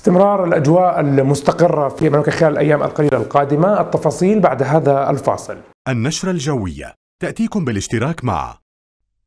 استمرار الأجواء المستقرة في المملكة خلال الأيام القليلة القادمة التفاصيل بعد هذا الفاصل النشرة الجوية تأتيكم بالاشتراك مع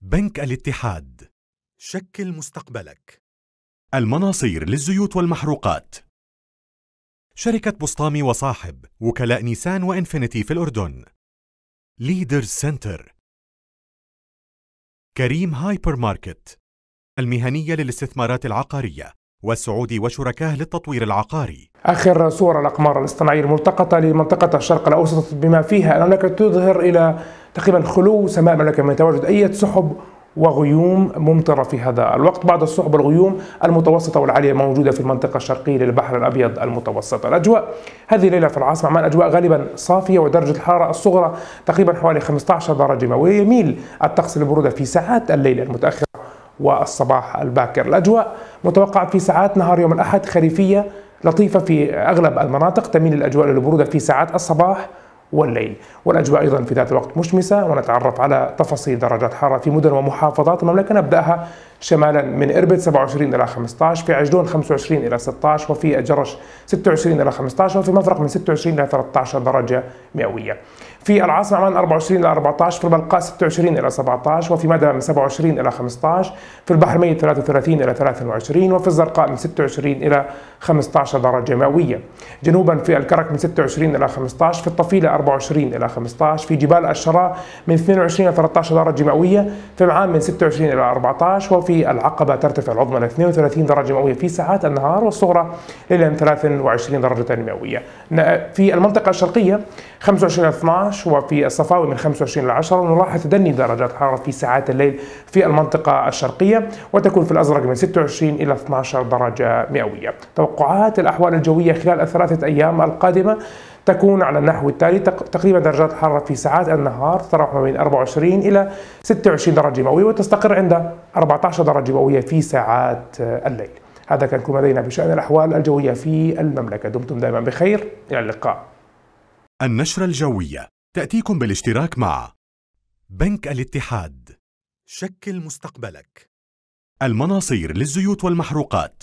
بنك الاتحاد شكل مستقبلك المناصير للزيوت والمحروقات شركة بسطامي وصاحب وكلاء نيسان وإنفينيتي في الأردن ليدرز سنتر كريم هايبر ماركت المهنية للاستثمارات العقارية والسعود وشركاه للتطوير العقاري آخر صور الأقمار الاصطناعية الملتقطة لمنطقة الشرق الأوسط بما فيها المملكة تظهر إلى تقريبا خلو سماء المملكة من تواجد أي سحب وغيوم ممطرة في هذا الوقت بعض السحب والغيوم المتوسطة والعالية موجودة في المنطقة الشرقية للبحر الأبيض المتوسط الأجواء هذه الليلة في العاصمة عمان أجواء غالبا صافية ودرجة الحرارة الصغرى تقريبا حوالي 15 درجة مئوية يميل الطقس للبرودة في ساعات الليل المتأخرة والصباح الباكر الأجواء متوقعة في ساعات نهار يوم الأحد خريفية لطيفة في أغلب المناطق تميل الأجواء للبرودة في ساعات الصباح والليل والأجواء أيضا في ذات الوقت مشمسة ونتعرف على تفاصيل درجات حرارة في مدن ومحافظات المملكة نبدأها شمالا من إربد 27 إلى 15 في عجلون 25 إلى 16 وفي الجرش 26 إلى 15 وفي مفرق من 26 إلى 13 درجة مئوية في العاصمة عمان 24 إلى 14 في البلقاء 26 إلى 17 وفي مدى من 27 إلى 15 في البحر ميت 33 إلى 23 وفي الزرقاء من 26 إلى 15 درجة مئوية جنوبا في الكرك من 26 إلى 15 في الطفيلة 24 الى 15 في جبال الشراء من 22 الى 13 درجه مئويه في معان من 26 الى 14 وفي العقبه ترتفع العظمى ل 32 درجه مئويه في ساعات النهار والصغرى الى 23 درجه مئويه في المنطقه الشرقيه 25 الى 12 وفي الصفاوي من 25 الى 10 نلاحظ تدني درجات الحراره في ساعات الليل في المنطقه الشرقيه وتكون في الازرق من 26 الى 12 درجه مئويه توقعات الاحوال الجويه خلال الثلاثه ايام القادمه تكون على النحو التالي تقريبا درجات الحرارة في ساعات النهار تتراوح ما بين 24 إلى 26 درجة مئوية وتستقر عند 14 درجة مئوية في ساعات آه، الليل هذا كان كل لدينا بشأن الأحوال الجوية في المملكة دمتم دائما بخير إلى اللقاء النشرة الجوية تأتيكم بالاشتراك مع بنك الاتحاد شكل مستقبلك المناصير للزيوت والمحروقات